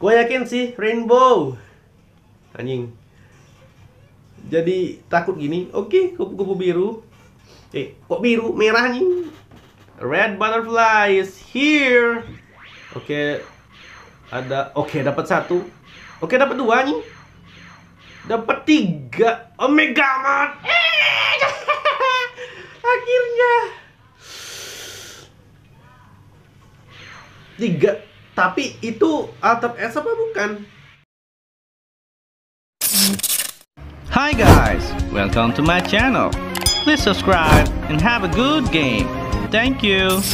gue yakin sih rainbow anjing jadi takut gini oke kupu-kupu biru eh kok biru merah anjing red butterfly is here oke ada oke dapat satu oke dapat dua anjing dapat tiga oh my god akhirnya tiga tapi itu Altered S apa bukan? Hi guys, welcome to my channel. Please subscribe and have a good game. Thank you.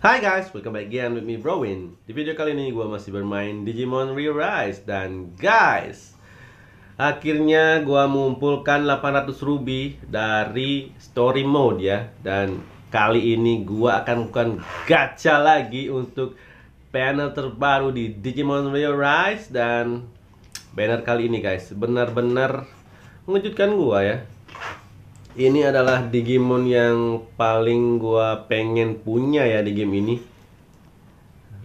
Hai guys, welcome back again with me Browin Di video kali ini gue masih bermain Digimon Re-Rise Dan guys akhirnya gua mengumpulkan 800 ruby dari story mode ya dan kali ini gua akan bukan gacha lagi untuk panel terbaru di Digimon Rio Rise dan banner kali ini guys benar-benar mengejutkan gua ya ini adalah Digimon yang paling gua pengen punya ya di game ini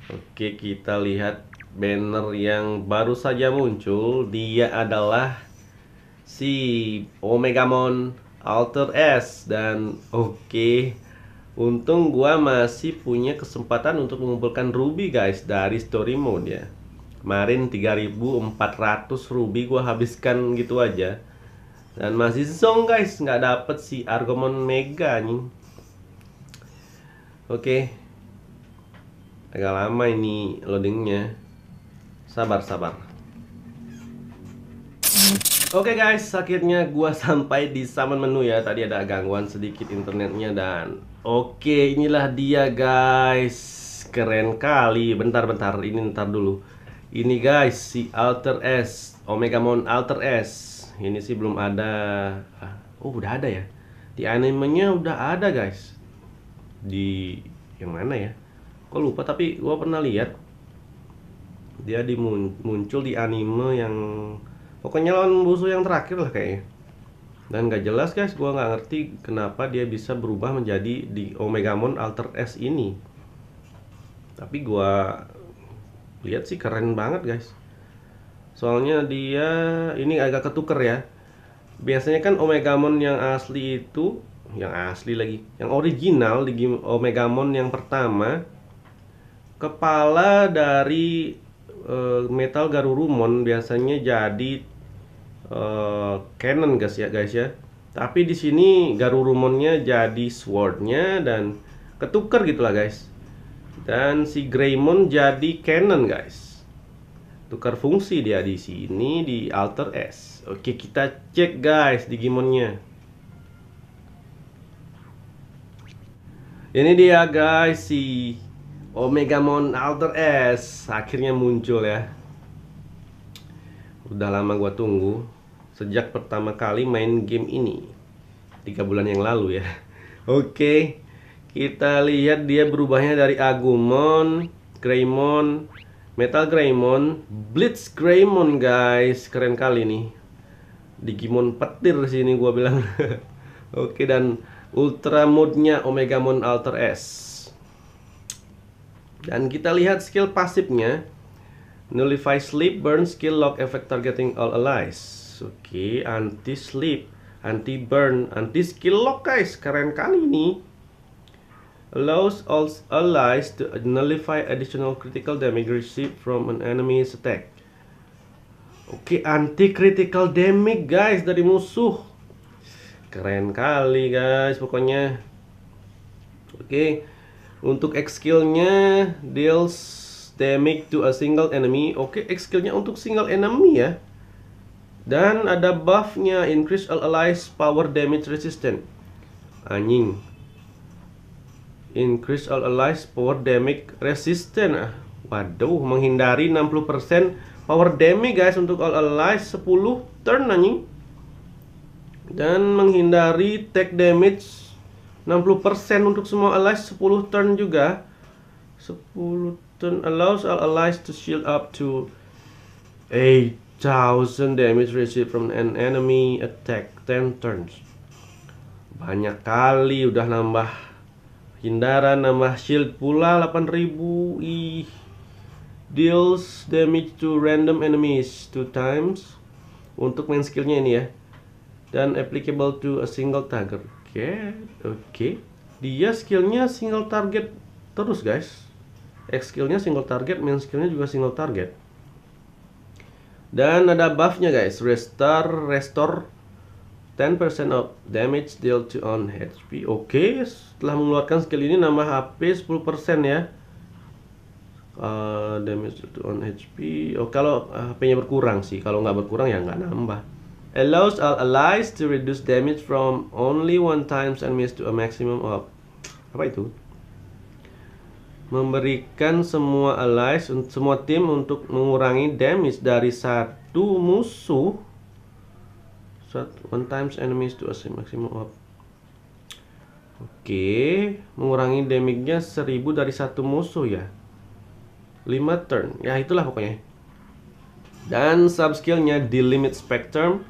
oke kita lihat banner yang baru saja muncul dia adalah si Omegamon Alter S dan oke okay, untung gua masih punya kesempatan untuk mengumpulkan ruby guys dari story mode ya kemarin 3400 ruby gua habiskan gitu aja dan masih song guys nggak dapet si Argomon Mega nih oke okay. agak lama ini loadingnya sabar sabar Oke okay guys, akhirnya gua sampai di summon menu ya. Tadi ada gangguan sedikit internetnya dan oke, okay, inilah dia guys. Keren kali. Bentar bentar, ini ntar dulu. Ini guys, si Alter S, Omega Mon Alter S. Ini sih belum ada. Oh, udah ada ya. Di animenya udah ada guys. Di yang mana ya? Kok lupa tapi gua pernah lihat dia dimun muncul di anime yang pokoknya lawan musuh yang terakhir lah kayaknya dan gak jelas guys gua nggak ngerti kenapa dia bisa berubah menjadi di Omega Mon Alter S ini tapi gua lihat sih keren banget guys soalnya dia ini agak ketuker ya biasanya kan Omega Mon yang asli itu yang asli lagi yang original di Omega Mon yang pertama kepala dari Eh, metal Garurumon biasanya jadi uh, eh, cannon guys ya guys ya. Tapi di sini Garurumonnya jadi swordnya dan ketuker gitulah guys. Dan si Greymon jadi cannon guys. Tukar fungsi dia di sini di alter S. Oke kita cek guys Digimonnya. Ini dia guys si Omega Mon Alter S akhirnya muncul ya udah lama gua tunggu sejak pertama kali main game ini tiga bulan yang lalu ya oke kita lihat dia berubahnya dari Agumon Greymon Metal Greymon Blitz Greymon guys keren kali nih Digimon petir sih ini gua bilang oke dan Ultra mode-nya Omega Mon Alter S dan kita lihat skill pasifnya. Nullify sleep, burn skill lock effect targeting all allies. Oke, okay, anti sleep, anti burn, anti skill lock guys. Keren kali ini. Allows all allies to nullify additional critical damage received from an enemy's attack. Oke, okay, anti critical damage guys dari musuh. Keren kali guys pokoknya. Oke. Okay. Untuk X skillnya deals damage to a single enemy. Oke, okay, X skillnya untuk single enemy ya. Dan ada buffnya increase all allies power damage resistant. Anjing. Increase all allies power damage resistant. Ah, waduh, menghindari 60% power damage guys untuk all allies 10 turn anjing. Dan menghindari take damage 60% untuk semua allies 10 turn juga 10 turn allows all allies to shield up to 8000 damage received from an enemy attack 10 turns banyak kali udah nambah hindaran nambah shield pula 8000 ih deals damage to random enemies two times untuk main skillnya ini ya dan applicable to a single target Oke, oke. Dia skillnya single target terus guys. X skillnya single target, main skillnya juga single target. Dan ada buffnya guys, restore, restore 10% of damage dealt to on HP. Oke, okay, setelah mengeluarkan skill ini nama HP 10% ya. Uh, damage to on HP. Oh, kalau HP-nya berkurang sih, kalau nggak berkurang ya nggak nambah allows all allies to reduce damage from only one times enemies to a maximum of apa itu memberikan semua allies semua tim untuk mengurangi damage dari satu musuh one times enemies to a maximum of oke okay. mengurangi damage-nya seribu dari satu musuh ya 5 turn ya itulah pokoknya dan sub skillnya di limit spectrum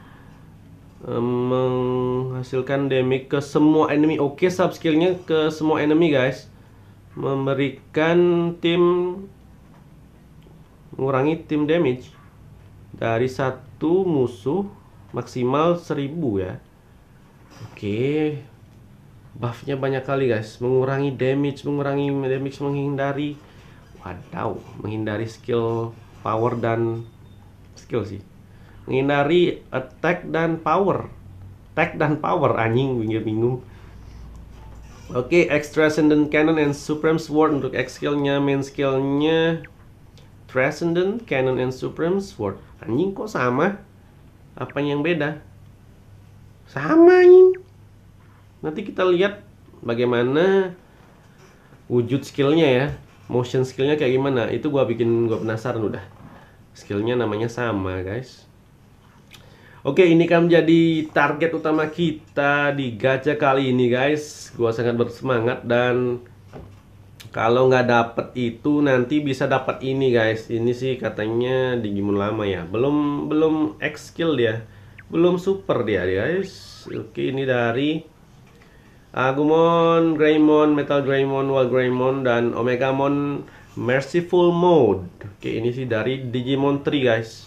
Eh, menghasilkan damage ke semua enemy oke okay, sub skillnya ke semua enemy guys memberikan tim mengurangi tim damage dari satu musuh maksimal 1000 ya oke okay. buffnya banyak kali guys mengurangi damage mengurangi damage menghindari wadaw menghindari skill power dan skill sih menghindari attack dan power attack dan power anjing bingung-bingung oke okay, extrascendent cannon and supreme sword untuk X skillnya main skillnya transcendent cannon and supreme sword anjing kok sama apa yang beda sama anjing nanti kita lihat bagaimana wujud skillnya ya motion skillnya kayak gimana itu gua bikin gua penasaran udah skillnya namanya sama guys Oke, ini kan menjadi target utama kita di gacha kali ini, guys. Gua sangat bersemangat dan kalau nggak dapet itu nanti bisa dapat ini, guys. Ini sih katanya Digimon lama ya. Belum belum X skill dia. Belum super dia, guys. Oke, ini dari Agumon, Greymon, Metal Greymon, Wall Greymon dan Omegamon Merciful Mode. Oke, ini sih dari Digimon 3, guys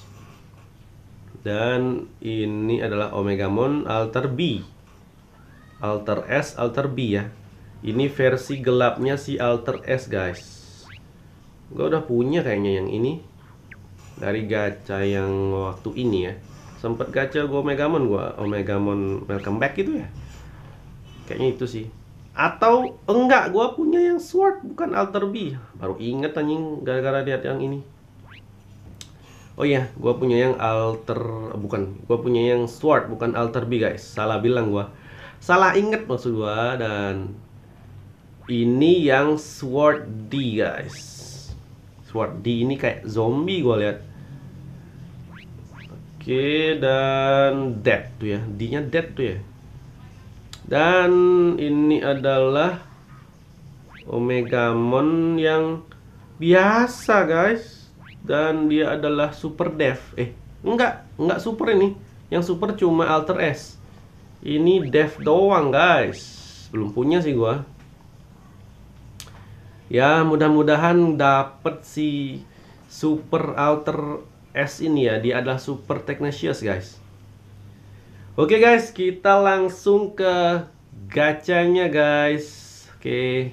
dan ini adalah Omega Mon Alter B Alter S, Alter B ya ini versi gelapnya si Alter S guys gue udah punya kayaknya yang ini dari gacha yang waktu ini ya sempet gacha gue Omega Mon, gue Omega Mon welcome back gitu ya kayaknya itu sih atau enggak gue punya yang sword bukan alter B baru inget anjing gara-gara lihat yang ini Oh iya, gue punya yang alter bukan, Gue punya yang sword bukan alter B guys. Salah bilang gue, Salah inget maksud gua dan ini yang sword D guys. Sword D ini kayak zombie gue lihat. Oke, dan dead tuh ya. D-nya dead tuh ya. Dan ini adalah Omegamon yang biasa guys dan dia adalah super dev eh enggak enggak super ini yang super cuma alter s ini dev doang guys belum punya sih gua ya mudah-mudahan dapet si super alter s ini ya dia adalah super technicius guys oke guys kita langsung ke gacanya guys oke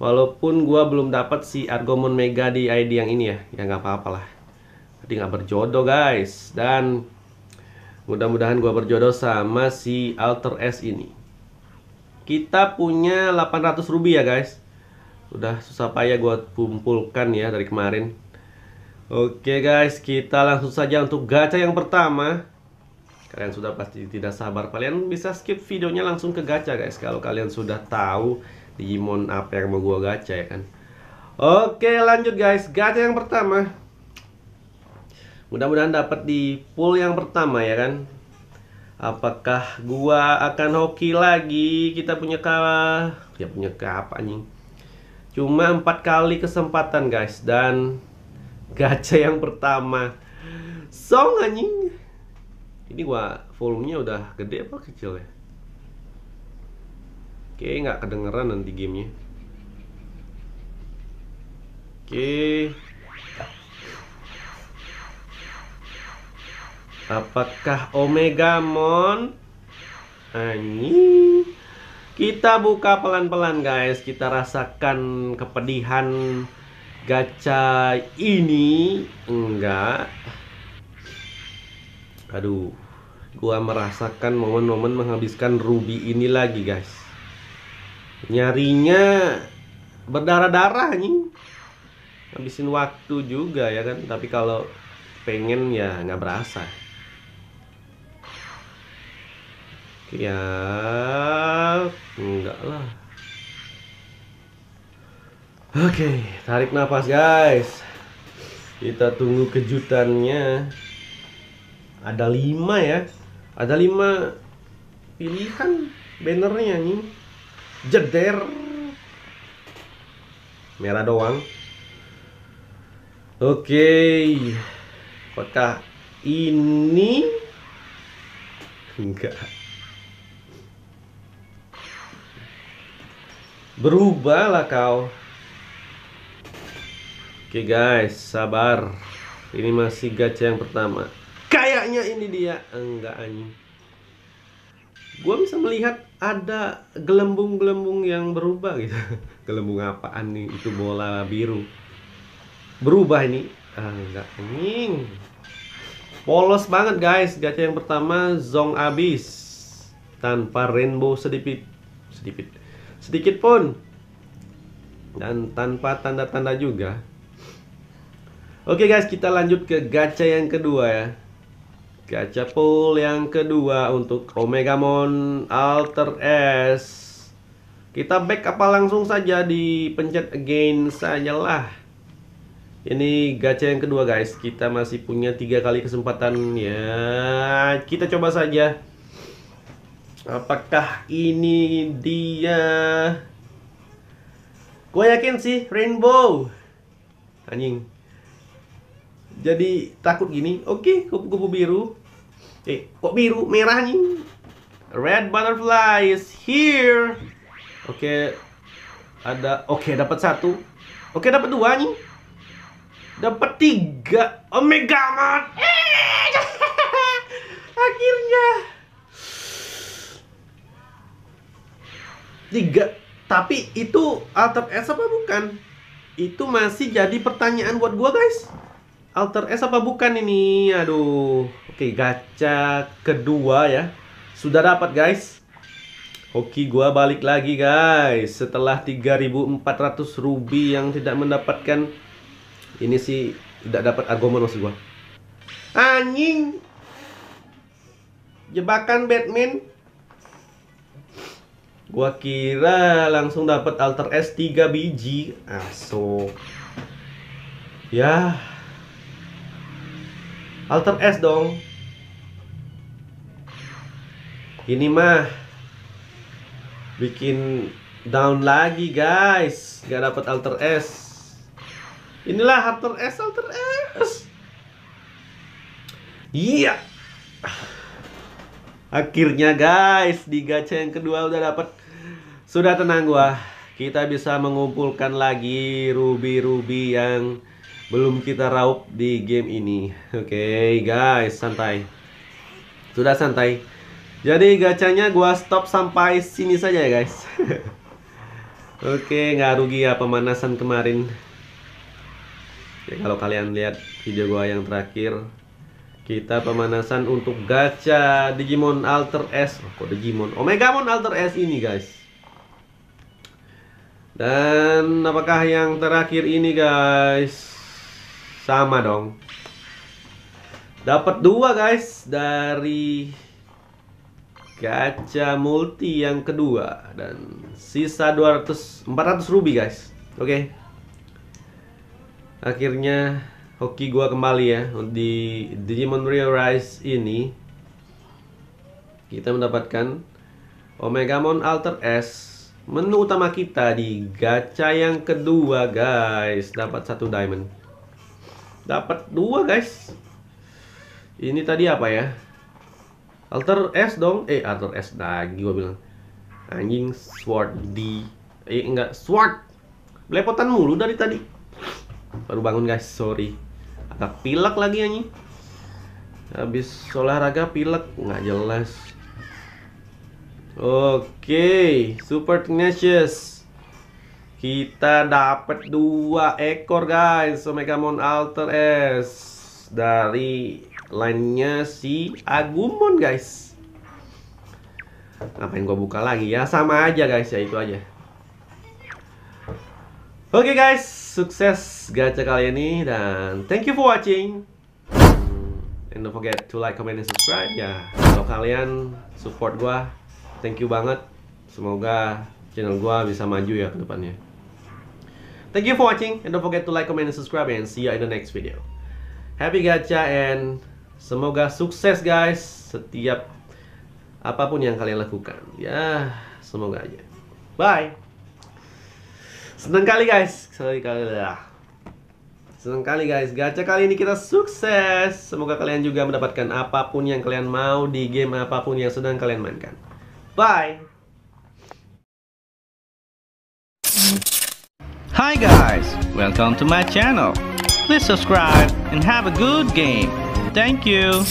Walaupun gue belum dapat si Argomon Mega di ID yang ini ya, ya nggak apa-apalah. Tadi nggak berjodoh guys dan mudah-mudahan gue berjodoh sama si Alter S ini. Kita punya 800 ruby ya guys. Udah susah payah gue kumpulkan ya dari kemarin. Oke guys, kita langsung saja untuk gacha yang pertama. Kalian sudah pasti tidak sabar. Kalian bisa skip videonya langsung ke gacha guys kalau kalian sudah tahu Digimon apa yang mau gua gacha ya kan Oke lanjut guys Gacha yang pertama Mudah-mudahan dapat di pool yang pertama ya kan Apakah gua akan hoki lagi Kita punya kalah Ya punya apa anjing Cuma empat kali kesempatan guys Dan gacha yang pertama Song anjing Ini gua volumenya udah gede apa kecil ya Oke, nggak kedengeran nanti gamenya. Oke. Apakah Omega Mon? ini Kita buka pelan-pelan guys. Kita rasakan kepedihan gacha ini. Enggak. Aduh. Gua merasakan momen-momen menghabiskan ruby ini lagi guys nyarinya berdarah-darah nih habisin waktu juga ya kan tapi kalau pengen ya nggak berasa ya enggak lah oke tarik nafas guys kita tunggu kejutannya ada lima ya ada lima pilihan bannernya nih jeder merah doang oke okay. apakah ini enggak berubahlah kau oke okay guys sabar ini masih gacha yang pertama kayaknya ini dia enggak anjing gue bisa melihat ada gelembung-gelembung yang berubah gitu gelembung apaan nih itu bola biru berubah ini ah, pening polos banget guys gacha yang pertama zong abis tanpa rainbow sedikit sedikit sedikit pun dan tanpa tanda-tanda juga oke okay guys kita lanjut ke gacha yang kedua ya Gacha pool yang kedua untuk Omega Mon Alter S. Kita back apa langsung saja di pencet again sajalah. Ini gacha yang kedua guys. Kita masih punya tiga kali kesempatan ya. Kita coba saja. Apakah ini dia? Gue yakin sih Rainbow. Anjing. Jadi takut gini. Oke, kupu-kupu biru Eh, kok biru? Merah nih. Red butterfly is here. Oke. Okay. Ada oke okay, dapat satu. Oke, okay, dapat dua nih. Dapat tiga. Oh my god. akhirnya. Tiga. Tapi itu alter S apa bukan? Itu masih jadi pertanyaan buat gua, guys. Alter S apa bukan ini? Aduh. Oke, gacha kedua ya. Sudah dapat, guys. Hoki gua balik lagi, guys. Setelah 3400 ruby yang tidak mendapatkan ini sih tidak dapat argomon maksud gua. Anjing. Jebakan Batman. Gua kira langsung dapat alter S 3 biji. Aso. Ya, Alter S dong. Ini mah bikin down lagi guys. Gak dapat alter S. Inilah alter S, alter S. Iya. Yeah. Akhirnya guys, di gacha yang kedua udah dapat. Sudah tenang gua. Kita bisa mengumpulkan lagi ruby-ruby yang belum kita raup di game ini. Oke, okay, guys, santai. Sudah santai. Jadi gacanya gua stop sampai sini saja ya, guys. Oke, okay, nggak rugi ya pemanasan kemarin. Ya, kalau kalian lihat video gua yang terakhir, kita pemanasan untuk gacha Digimon Alter S. Oh, kok Digimon? Omega Mon Alter S ini, guys. Dan apakah yang terakhir ini, guys? Sama dong. Dapat dua guys dari kaca multi yang kedua dan sisa 200 400 ruby guys. Oke. Okay. Akhirnya hoki gua kembali ya di Digimon Real Rise ini kita mendapatkan Omega Omegamon Alter S menu utama kita di gacha yang kedua guys dapat satu diamond dapat dua guys ini tadi apa ya alter S dong eh alter S lagi gua bilang anjing sword D eh enggak sword belepotan mulu dari tadi baru bangun guys sorry agak pilek lagi anjing habis olahraga pilek nggak jelas oke okay. super tenacious kita dapat dua ekor guys Omegamon Alter S Dari lainnya si Agumon guys Ngapain gua buka lagi ya Sama aja guys ya itu aja Oke okay guys Sukses gacha kali ini Dan thank you for watching And don't forget to like, comment, and subscribe ya Kalau kalian support gua, Thank you banget Semoga channel gua bisa maju ya ke depannya Thank you for watching and don't forget to like, comment, and subscribe and see you in the next video. Happy gacha and semoga sukses guys setiap apapun yang kalian lakukan. Ya, semoga aja. Bye. Senang kali guys. Senang kali lah. Ya. Senang kali guys, gacha kali ini kita sukses. Semoga kalian juga mendapatkan apapun yang kalian mau di game apapun yang sedang kalian mainkan. Bye. Hi guys, welcome to my channel. Please subscribe and have a good game. Thank you.